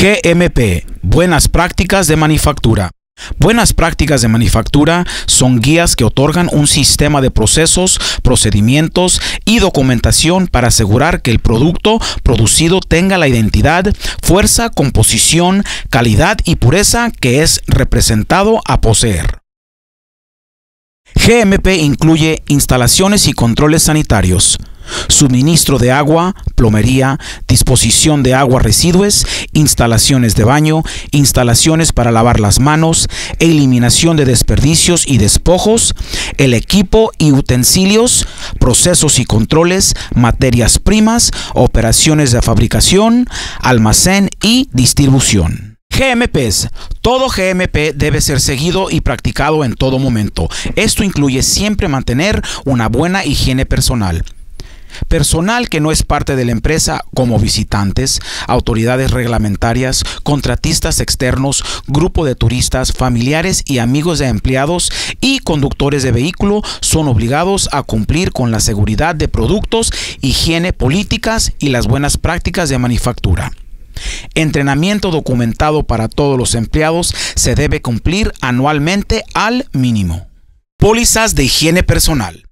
GMP, Buenas Prácticas de Manufactura. Buenas prácticas de manufactura son guías que otorgan un sistema de procesos, procedimientos y documentación para asegurar que el producto producido tenga la identidad, fuerza, composición, calidad y pureza que es representado a poseer. GMP incluye instalaciones y controles sanitarios, suministro de agua, plomería, disposición de agua residuos, instalaciones de baño, instalaciones para lavar las manos, eliminación de desperdicios y despojos, el equipo y utensilios, procesos y controles, materias primas, operaciones de fabricación, almacén y distribución. GMPs. Todo GMP debe ser seguido y practicado en todo momento. Esto incluye siempre mantener una buena higiene personal personal que no es parte de la empresa como visitantes, autoridades reglamentarias, contratistas externos, grupo de turistas, familiares y amigos de empleados y conductores de vehículo son obligados a cumplir con la seguridad de productos, higiene, políticas y las buenas prácticas de manufactura. Entrenamiento documentado para todos los empleados se debe cumplir anualmente al mínimo. Pólizas de higiene personal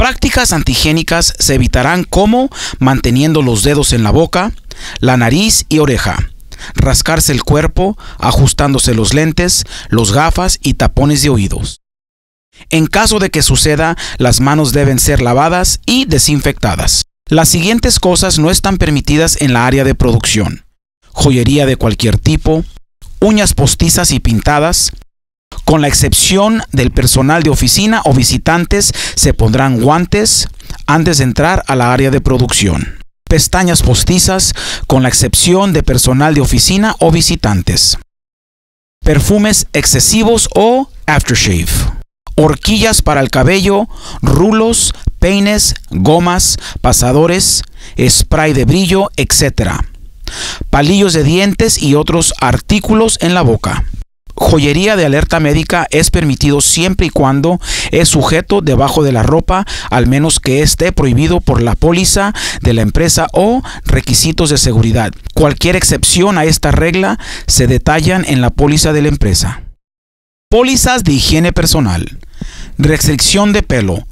prácticas antigénicas se evitarán como manteniendo los dedos en la boca, la nariz y oreja, rascarse el cuerpo, ajustándose los lentes, los gafas y tapones de oídos. En caso de que suceda, las manos deben ser lavadas y desinfectadas. Las siguientes cosas no están permitidas en la área de producción. Joyería de cualquier tipo, uñas postizas y pintadas, con la excepción del personal de oficina o visitantes, se pondrán guantes antes de entrar a la área de producción. Pestañas postizas, con la excepción de personal de oficina o visitantes. Perfumes excesivos o aftershave. Horquillas para el cabello, rulos, peines, gomas, pasadores, spray de brillo, etc. Palillos de dientes y otros artículos en la boca joyería de alerta médica es permitido siempre y cuando es sujeto debajo de la ropa, al menos que esté prohibido por la póliza de la empresa o requisitos de seguridad. Cualquier excepción a esta regla se detallan en la póliza de la empresa. Pólizas de higiene personal. Restricción de pelo.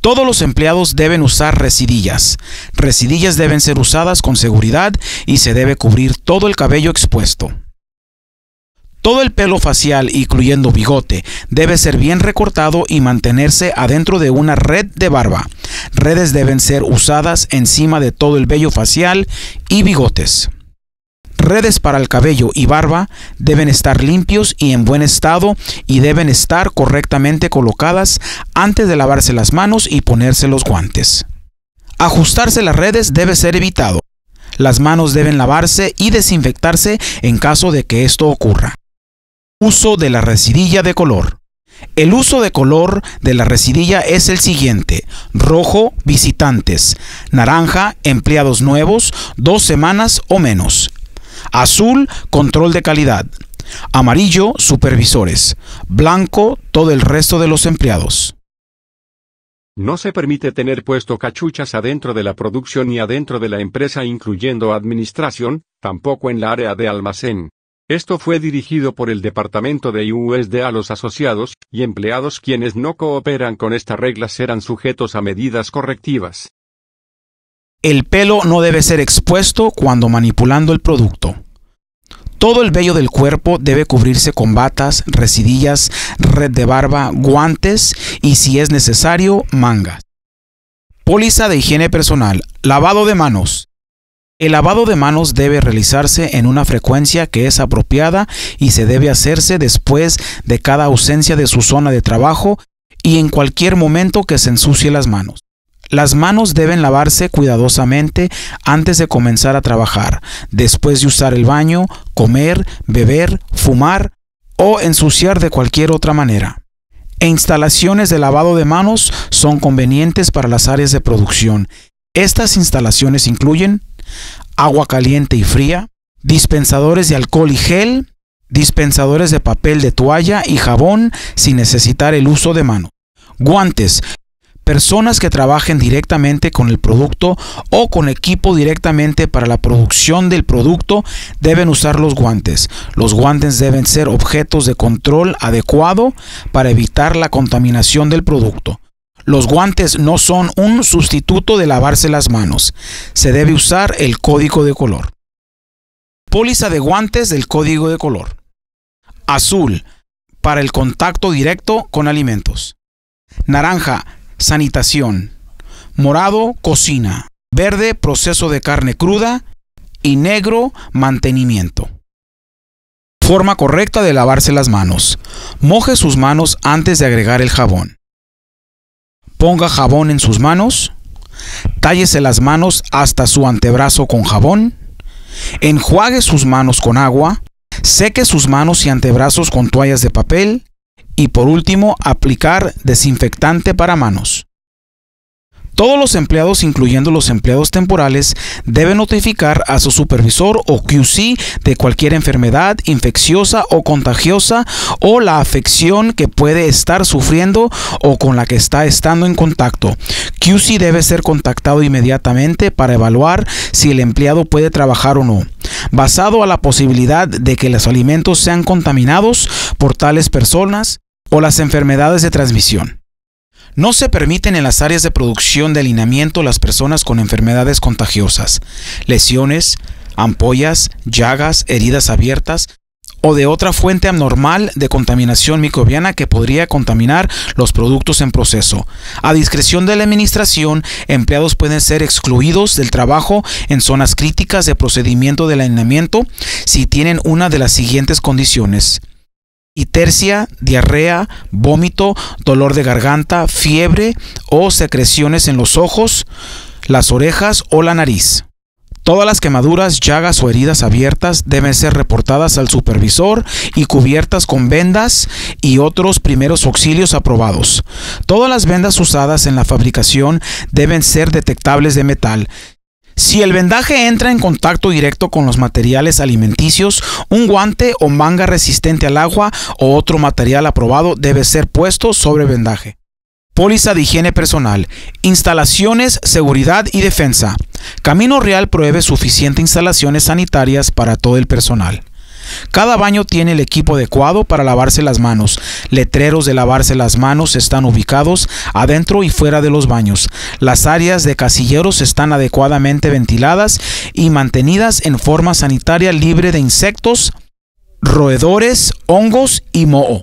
Todos los empleados deben usar residillas. Residillas deben ser usadas con seguridad y se debe cubrir todo el cabello expuesto. Todo el pelo facial, incluyendo bigote, debe ser bien recortado y mantenerse adentro de una red de barba. Redes deben ser usadas encima de todo el vello facial y bigotes. Redes para el cabello y barba deben estar limpios y en buen estado y deben estar correctamente colocadas antes de lavarse las manos y ponerse los guantes. Ajustarse las redes debe ser evitado. Las manos deben lavarse y desinfectarse en caso de que esto ocurra. Uso de la residilla de color. El uso de color de la residilla es el siguiente. Rojo, visitantes. Naranja, empleados nuevos, dos semanas o menos. Azul, control de calidad. Amarillo, supervisores. Blanco, todo el resto de los empleados. No se permite tener puesto cachuchas adentro de la producción ni adentro de la empresa incluyendo administración, tampoco en la área de almacén. Esto fue dirigido por el Departamento de USD a los asociados y empleados quienes no cooperan con esta regla serán sujetos a medidas correctivas. El pelo no debe ser expuesto cuando manipulando el producto. Todo el vello del cuerpo debe cubrirse con batas, residillas, red de barba, guantes y si es necesario, mangas. Póliza de higiene personal, lavado de manos, el lavado de manos debe realizarse en una frecuencia que es apropiada y se debe hacerse después de cada ausencia de su zona de trabajo y en cualquier momento que se ensucie las manos. Las manos deben lavarse cuidadosamente antes de comenzar a trabajar, después de usar el baño, comer, beber, fumar o ensuciar de cualquier otra manera. E instalaciones de lavado de manos son convenientes para las áreas de producción. Estas instalaciones incluyen agua caliente y fría, dispensadores de alcohol y gel, dispensadores de papel de toalla y jabón sin necesitar el uso de mano. Guantes. Personas que trabajen directamente con el producto o con equipo directamente para la producción del producto deben usar los guantes. Los guantes deben ser objetos de control adecuado para evitar la contaminación del producto. Los guantes no son un sustituto de lavarse las manos. Se debe usar el código de color. Póliza de guantes del código de color. Azul, para el contacto directo con alimentos. Naranja, sanitación. Morado, cocina. Verde, proceso de carne cruda. Y negro, mantenimiento. Forma correcta de lavarse las manos. Moje sus manos antes de agregar el jabón. Ponga jabón en sus manos, tállese las manos hasta su antebrazo con jabón, enjuague sus manos con agua, seque sus manos y antebrazos con toallas de papel y por último aplicar desinfectante para manos. Todos los empleados, incluyendo los empleados temporales, deben notificar a su supervisor o QC de cualquier enfermedad infecciosa o contagiosa o la afección que puede estar sufriendo o con la que está estando en contacto. QC debe ser contactado inmediatamente para evaluar si el empleado puede trabajar o no basado a la posibilidad de que los alimentos sean contaminados por tales personas o las enfermedades de transmisión. No se permiten en las áreas de producción de alineamiento las personas con enfermedades contagiosas, lesiones, ampollas, llagas, heridas abiertas o de otra fuente anormal de contaminación microbiana que podría contaminar los productos en proceso. A discreción de la administración, empleados pueden ser excluidos del trabajo en zonas críticas de procedimiento de alineamiento si tienen una de las siguientes condiciones y tercia, diarrea, vómito, dolor de garganta, fiebre o secreciones en los ojos, las orejas o la nariz. Todas las quemaduras, llagas o heridas abiertas deben ser reportadas al supervisor y cubiertas con vendas y otros primeros auxilios aprobados. Todas las vendas usadas en la fabricación deben ser detectables de metal. Si el vendaje entra en contacto directo con los materiales alimenticios, un guante o manga resistente al agua o otro material aprobado debe ser puesto sobre vendaje. Póliza de higiene personal, instalaciones, seguridad y defensa. Camino Real pruebe suficientes instalaciones sanitarias para todo el personal. Cada baño tiene el equipo adecuado para lavarse las manos. Letreros de lavarse las manos están ubicados adentro y fuera de los baños. Las áreas de casilleros están adecuadamente ventiladas y mantenidas en forma sanitaria libre de insectos, roedores, hongos y moho.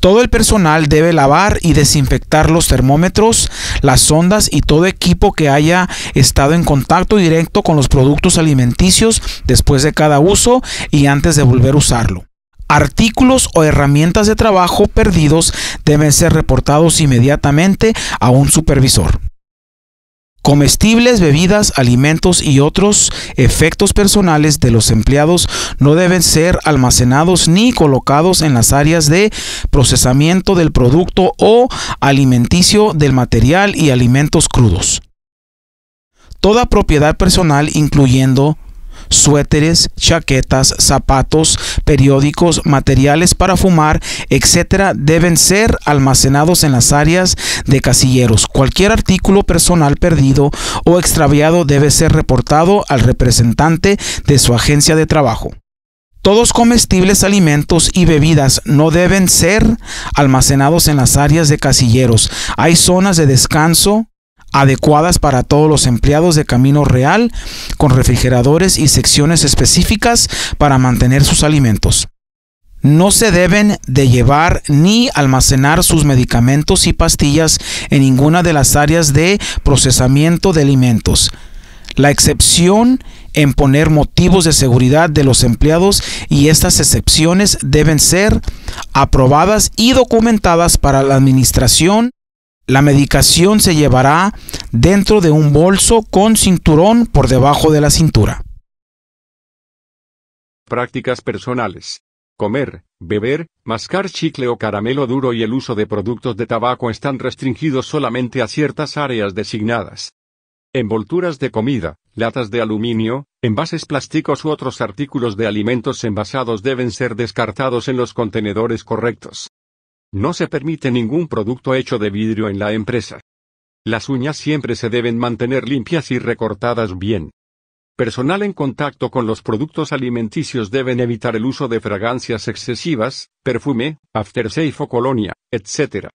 Todo el personal debe lavar y desinfectar los termómetros, las sondas y todo equipo que haya estado en contacto directo con los productos alimenticios después de cada uso y antes de volver a usarlo. Artículos o herramientas de trabajo perdidos deben ser reportados inmediatamente a un supervisor. Comestibles, bebidas, alimentos y otros efectos personales de los empleados no deben ser almacenados ni colocados en las áreas de procesamiento del producto o alimenticio del material y alimentos crudos. Toda propiedad personal, incluyendo suéteres, chaquetas, zapatos, periódicos, materiales para fumar, etcétera, deben ser almacenados en las áreas de casilleros. Cualquier artículo personal perdido o extraviado debe ser reportado al representante de su agencia de trabajo. Todos comestibles, alimentos y bebidas no deben ser almacenados en las áreas de casilleros. Hay zonas de descanso adecuadas para todos los empleados de Camino Real, con refrigeradores y secciones específicas para mantener sus alimentos. No se deben de llevar ni almacenar sus medicamentos y pastillas en ninguna de las áreas de procesamiento de alimentos. La excepción en poner motivos de seguridad de los empleados y estas excepciones deben ser aprobadas y documentadas para la administración la medicación se llevará dentro de un bolso con cinturón por debajo de la cintura. Prácticas personales. Comer, beber, mascar chicle o caramelo duro y el uso de productos de tabaco están restringidos solamente a ciertas áreas designadas. Envolturas de comida, latas de aluminio, envases plásticos u otros artículos de alimentos envasados deben ser descartados en los contenedores correctos. No se permite ningún producto hecho de vidrio en la empresa. Las uñas siempre se deben mantener limpias y recortadas bien. Personal en contacto con los productos alimenticios deben evitar el uso de fragancias excesivas, perfume, aftershave o colonia, etc.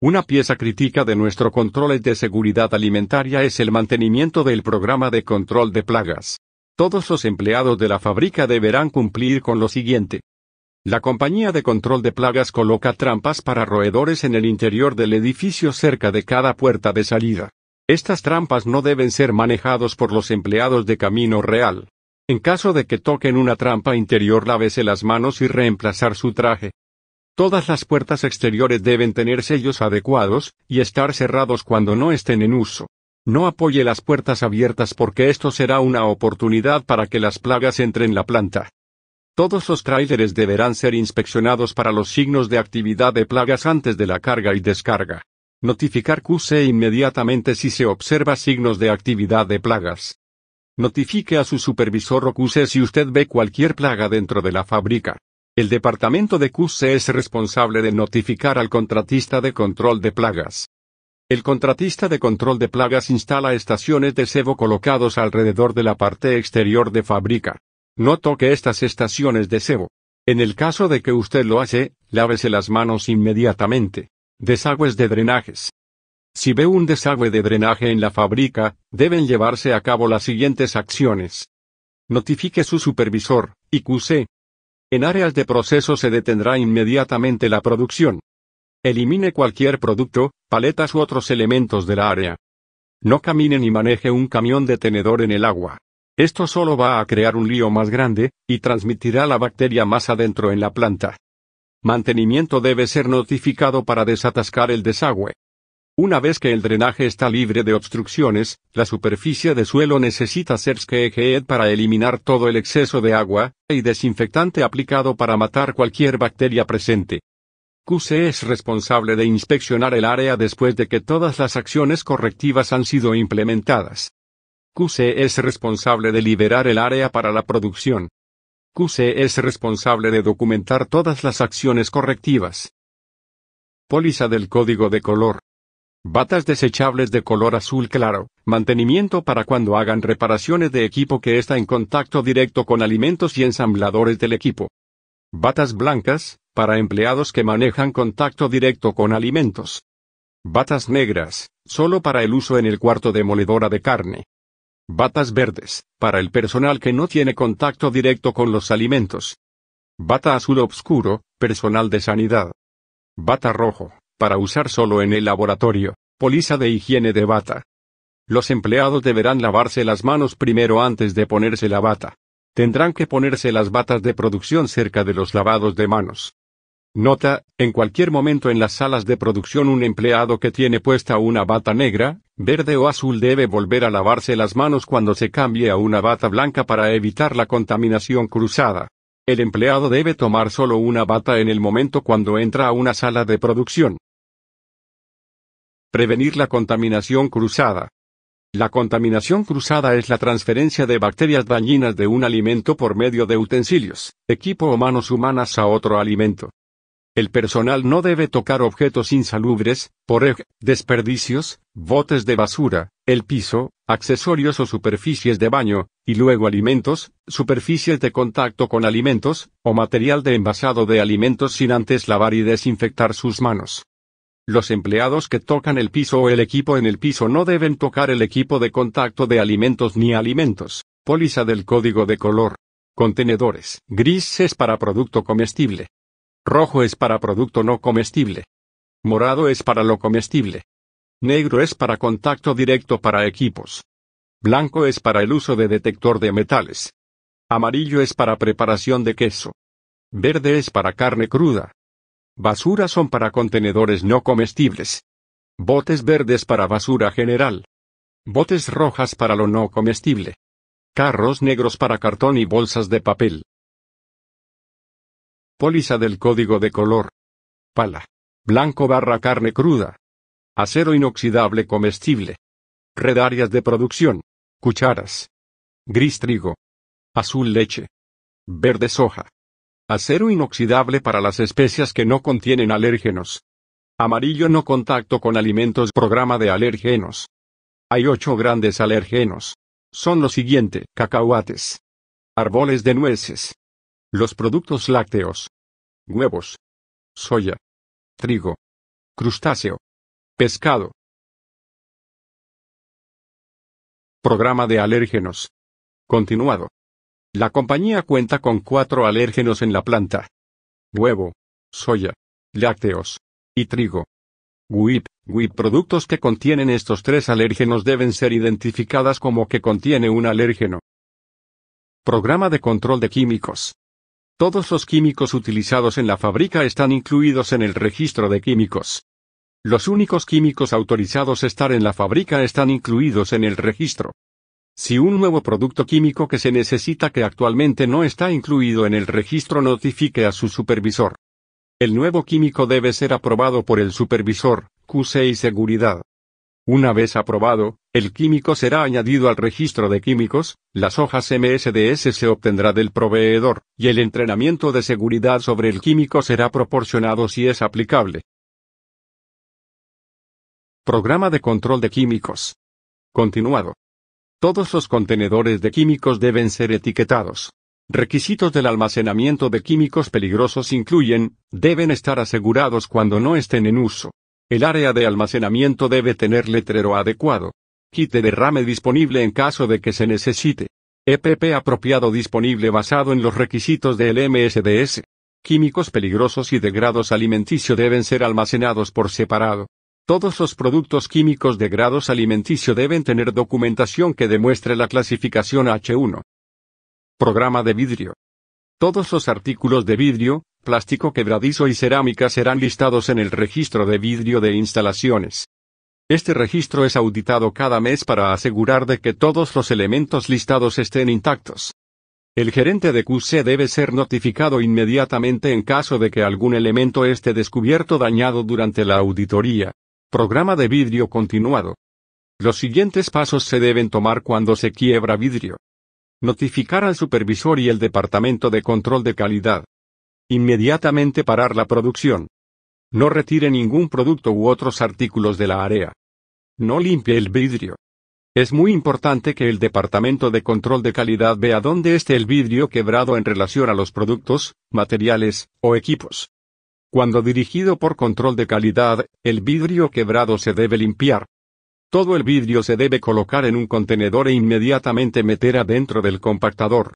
Una pieza crítica de nuestro control de seguridad alimentaria es el mantenimiento del programa de control de plagas. Todos los empleados de la fábrica deberán cumplir con lo siguiente. La compañía de control de plagas coloca trampas para roedores en el interior del edificio cerca de cada puerta de salida. Estas trampas no deben ser manejados por los empleados de Camino Real. En caso de que toquen una trampa interior, lávese las manos y reemplazar su traje. Todas las puertas exteriores deben tener sellos adecuados y estar cerrados cuando no estén en uso. No apoye las puertas abiertas porque esto será una oportunidad para que las plagas entren en la planta. Todos los tráileres deberán ser inspeccionados para los signos de actividad de plagas antes de la carga y descarga. Notificar QC inmediatamente si se observa signos de actividad de plagas. Notifique a su supervisor o QC si usted ve cualquier plaga dentro de la fábrica. El departamento de QC es responsable de notificar al contratista de control de plagas. El contratista de control de plagas instala estaciones de sebo colocados alrededor de la parte exterior de fábrica no toque estas estaciones de sebo. En el caso de que usted lo hace, lávese las manos inmediatamente. Desagües de drenajes. Si ve un desagüe de drenaje en la fábrica, deben llevarse a cabo las siguientes acciones. Notifique su supervisor, y IQC. En áreas de proceso se detendrá inmediatamente la producción. Elimine cualquier producto, paletas u otros elementos de la área. No camine ni maneje un camión de tenedor en el agua. Esto solo va a crear un lío más grande, y transmitirá la bacteria más adentro en la planta. Mantenimiento debe ser notificado para desatascar el desagüe. Una vez que el drenaje está libre de obstrucciones, la superficie de suelo necesita ser skeged para eliminar todo el exceso de agua, y e desinfectante aplicado para matar cualquier bacteria presente. QC es responsable de inspeccionar el área después de que todas las acciones correctivas han sido implementadas. QC es responsable de liberar el área para la producción. QC es responsable de documentar todas las acciones correctivas. Póliza del código de color. Batas desechables de color azul claro, mantenimiento para cuando hagan reparaciones de equipo que está en contacto directo con alimentos y ensambladores del equipo. Batas blancas, para empleados que manejan contacto directo con alimentos. Batas negras, solo para el uso en el cuarto demoledora de carne. Batas verdes, para el personal que no tiene contacto directo con los alimentos. Bata azul oscuro, personal de sanidad. Bata rojo, para usar solo en el laboratorio. Poliza de higiene de bata. Los empleados deberán lavarse las manos primero antes de ponerse la bata. Tendrán que ponerse las batas de producción cerca de los lavados de manos. Nota, en cualquier momento en las salas de producción un empleado que tiene puesta una bata negra, verde o azul debe volver a lavarse las manos cuando se cambie a una bata blanca para evitar la contaminación cruzada. El empleado debe tomar solo una bata en el momento cuando entra a una sala de producción. Prevenir la contaminación cruzada. La contaminación cruzada es la transferencia de bacterias dañinas de un alimento por medio de utensilios, equipo o manos humanas a otro alimento. El personal no debe tocar objetos insalubres, por ejemplo, desperdicios, botes de basura, el piso, accesorios o superficies de baño, y luego alimentos, superficies de contacto con alimentos, o material de envasado de alimentos sin antes lavar y desinfectar sus manos. Los empleados que tocan el piso o el equipo en el piso no deben tocar el equipo de contacto de alimentos ni alimentos. Póliza del código de color. Contenedores grises para producto comestible. Rojo es para producto no comestible. Morado es para lo comestible. Negro es para contacto directo para equipos. Blanco es para el uso de detector de metales. Amarillo es para preparación de queso. Verde es para carne cruda. Basura son para contenedores no comestibles. Botes verdes para basura general. Botes rojas para lo no comestible. Carros negros para cartón y bolsas de papel. Póliza del código de color. Pala. Blanco barra carne cruda. Acero inoxidable comestible. Red áreas de producción. Cucharas. Gris trigo. Azul leche. Verde soja. Acero inoxidable para las especias que no contienen alérgenos. Amarillo no contacto con alimentos. Programa de alérgenos. Hay ocho grandes alérgenos. Son los siguientes, cacahuates. Árboles de nueces. Los productos lácteos. Huevos. Soya. Trigo. Crustáceo. Pescado. Programa de alérgenos. Continuado. La compañía cuenta con cuatro alérgenos en la planta. Huevo, soya, lácteos y trigo. WIP, WIP productos que contienen estos tres alérgenos deben ser identificadas como que contiene un alérgeno. Programa de control de químicos. Todos los químicos utilizados en la fábrica están incluidos en el registro de químicos. Los únicos químicos autorizados a estar en la fábrica están incluidos en el registro. Si un nuevo producto químico que se necesita que actualmente no está incluido en el registro notifique a su supervisor. El nuevo químico debe ser aprobado por el supervisor, QC y seguridad. Una vez aprobado, el químico será añadido al registro de químicos, las hojas MSDS se obtendrá del proveedor, y el entrenamiento de seguridad sobre el químico será proporcionado si es aplicable. Programa de control de químicos. Continuado. Todos los contenedores de químicos deben ser etiquetados. Requisitos del almacenamiento de químicos peligrosos incluyen, deben estar asegurados cuando no estén en uso. El área de almacenamiento debe tener letrero adecuado. Kit de derrame disponible en caso de que se necesite. EPP apropiado disponible basado en los requisitos del MSDS. Químicos peligrosos y de grados alimenticio deben ser almacenados por separado. Todos los productos químicos de grados alimenticio deben tener documentación que demuestre la clasificación H1. Programa de vidrio. Todos los artículos de vidrio, plástico quebradizo y cerámica serán listados en el registro de vidrio de instalaciones. Este registro es auditado cada mes para asegurar de que todos los elementos listados estén intactos. El gerente de QC debe ser notificado inmediatamente en caso de que algún elemento esté descubierto dañado durante la auditoría. Programa de vidrio continuado. Los siguientes pasos se deben tomar cuando se quiebra vidrio. Notificar al supervisor y el departamento de control de calidad. Inmediatamente parar la producción. No retire ningún producto u otros artículos de la área no limpie el vidrio. Es muy importante que el Departamento de Control de Calidad vea dónde esté el vidrio quebrado en relación a los productos, materiales o equipos. Cuando dirigido por control de calidad, el vidrio quebrado se debe limpiar. Todo el vidrio se debe colocar en un contenedor e inmediatamente meter adentro del compactador.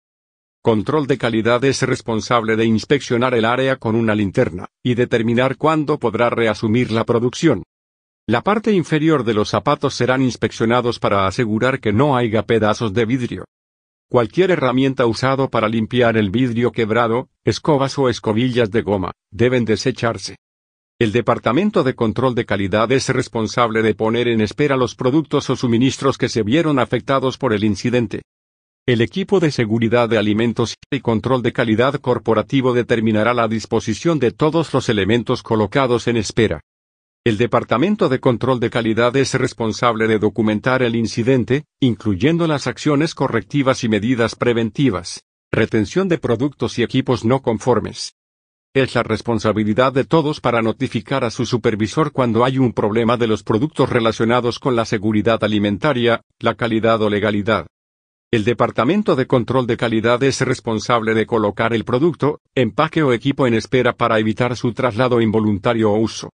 Control de calidad es responsable de inspeccionar el área con una linterna, y determinar cuándo podrá reasumir la producción. La parte inferior de los zapatos serán inspeccionados para asegurar que no haya pedazos de vidrio. Cualquier herramienta usado para limpiar el vidrio quebrado, escobas o escobillas de goma, deben desecharse. El Departamento de Control de Calidad es responsable de poner en espera los productos o suministros que se vieron afectados por el incidente. El equipo de seguridad de alimentos y control de calidad corporativo determinará la disposición de todos los elementos colocados en espera. El Departamento de Control de Calidad es responsable de documentar el incidente, incluyendo las acciones correctivas y medidas preventivas, retención de productos y equipos no conformes. Es la responsabilidad de todos para notificar a su supervisor cuando hay un problema de los productos relacionados con la seguridad alimentaria, la calidad o legalidad. El Departamento de Control de Calidad es responsable de colocar el producto, empaque o equipo en espera para evitar su traslado involuntario o uso.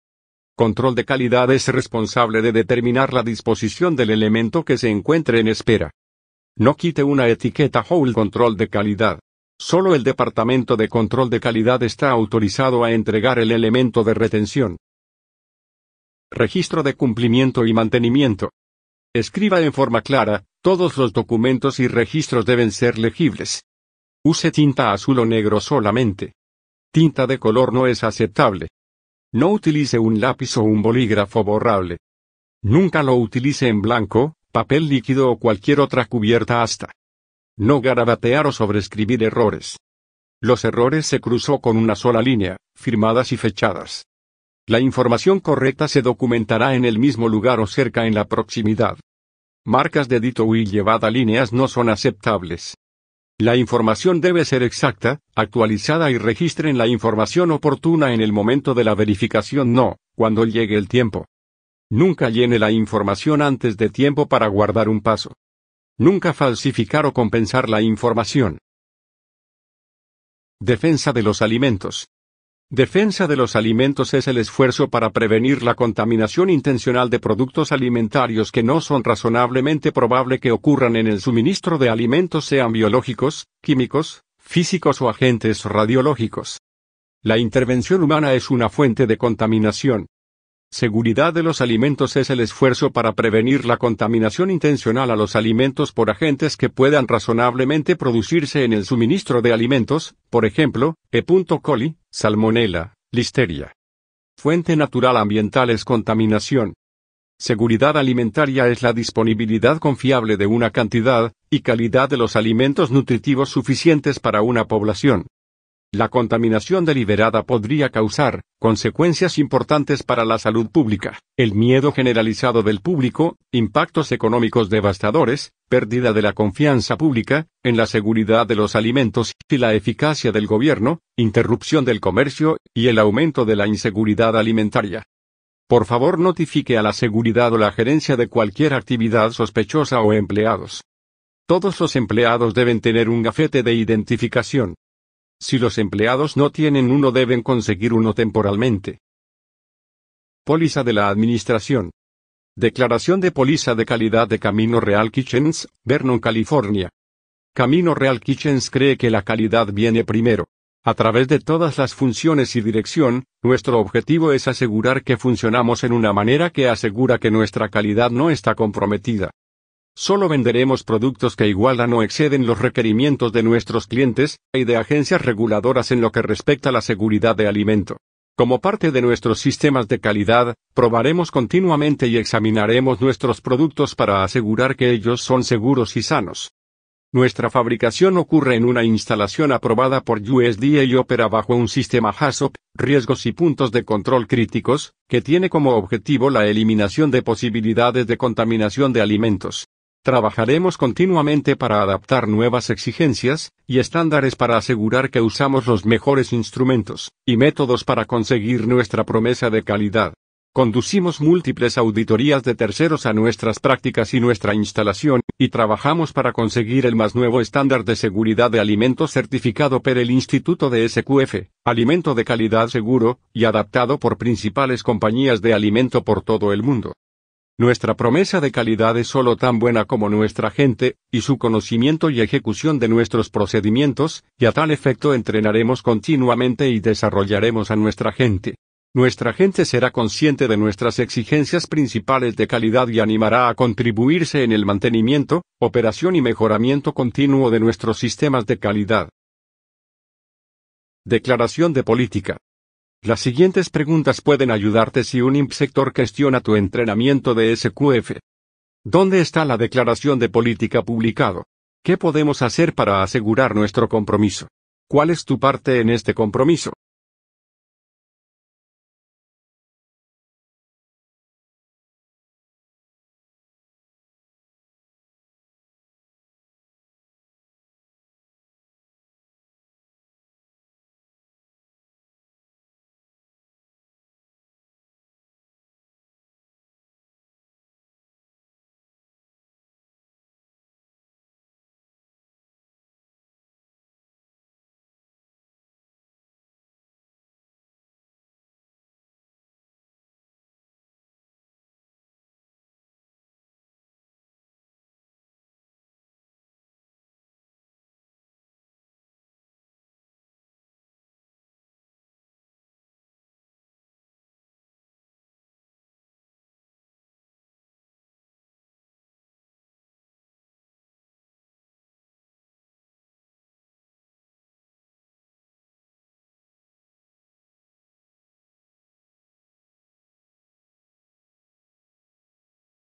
Control de calidad es responsable de determinar la disposición del elemento que se encuentre en espera. No quite una etiqueta HOLD Control de calidad. Solo el Departamento de Control de Calidad está autorizado a entregar el elemento de retención. Registro de cumplimiento y mantenimiento. Escriba en forma clara, todos los documentos y registros deben ser legibles. Use tinta azul o negro solamente. Tinta de color no es aceptable. No utilice un lápiz o un bolígrafo borrable. Nunca lo utilice en blanco, papel líquido o cualquier otra cubierta hasta. No garabatear o sobreescribir errores. Los errores se cruzó con una sola línea, firmadas y fechadas. La información correcta se documentará en el mismo lugar o cerca en la proximidad. Marcas de dito y llevada líneas no son aceptables. La información debe ser exacta, actualizada y registren la información oportuna en el momento de la verificación no, cuando llegue el tiempo. Nunca llene la información antes de tiempo para guardar un paso. Nunca falsificar o compensar la información. Defensa de los alimentos. Defensa de los alimentos es el esfuerzo para prevenir la contaminación intencional de productos alimentarios que no son razonablemente probable que ocurran en el suministro de alimentos sean biológicos, químicos, físicos o agentes radiológicos. La intervención humana es una fuente de contaminación, Seguridad de los alimentos es el esfuerzo para prevenir la contaminación intencional a los alimentos por agentes que puedan razonablemente producirse en el suministro de alimentos, por ejemplo, E. coli, salmonella, listeria. Fuente natural ambiental es contaminación. Seguridad alimentaria es la disponibilidad confiable de una cantidad y calidad de los alimentos nutritivos suficientes para una población. La contaminación deliberada podría causar consecuencias importantes para la salud pública, el miedo generalizado del público, impactos económicos devastadores, pérdida de la confianza pública, en la seguridad de los alimentos y la eficacia del gobierno, interrupción del comercio, y el aumento de la inseguridad alimentaria. Por favor notifique a la seguridad o la gerencia de cualquier actividad sospechosa o empleados. Todos los empleados deben tener un gafete de identificación. Si los empleados no tienen uno deben conseguir uno temporalmente. Póliza de la Administración. Declaración de póliza de calidad de Camino Real Kitchens, Vernon, California. Camino Real Kitchens cree que la calidad viene primero. A través de todas las funciones y dirección, nuestro objetivo es asegurar que funcionamos en una manera que asegura que nuestra calidad no está comprometida. Solo venderemos productos que igualan o exceden los requerimientos de nuestros clientes y de agencias reguladoras en lo que respecta a la seguridad de alimento. Como parte de nuestros sistemas de calidad, probaremos continuamente y examinaremos nuestros productos para asegurar que ellos son seguros y sanos. Nuestra fabricación ocurre en una instalación aprobada por USDA y opera bajo un sistema HACCP, riesgos y puntos de control críticos, que tiene como objetivo la eliminación de posibilidades de contaminación de alimentos. Trabajaremos continuamente para adaptar nuevas exigencias y estándares para asegurar que usamos los mejores instrumentos y métodos para conseguir nuestra promesa de calidad. Conducimos múltiples auditorías de terceros a nuestras prácticas y nuestra instalación, y trabajamos para conseguir el más nuevo estándar de seguridad de alimentos certificado por el Instituto de SQF, alimento de calidad seguro, y adaptado por principales compañías de alimento por todo el mundo. Nuestra promesa de calidad es sólo tan buena como nuestra gente, y su conocimiento y ejecución de nuestros procedimientos, y a tal efecto entrenaremos continuamente y desarrollaremos a nuestra gente. Nuestra gente será consciente de nuestras exigencias principales de calidad y animará a contribuirse en el mantenimiento, operación y mejoramiento continuo de nuestros sistemas de calidad. Declaración de Política las siguientes preguntas pueden ayudarte si un IMP sector gestiona tu entrenamiento de SQF. ¿Dónde está la declaración de política publicado? ¿Qué podemos hacer para asegurar nuestro compromiso? ¿Cuál es tu parte en este compromiso?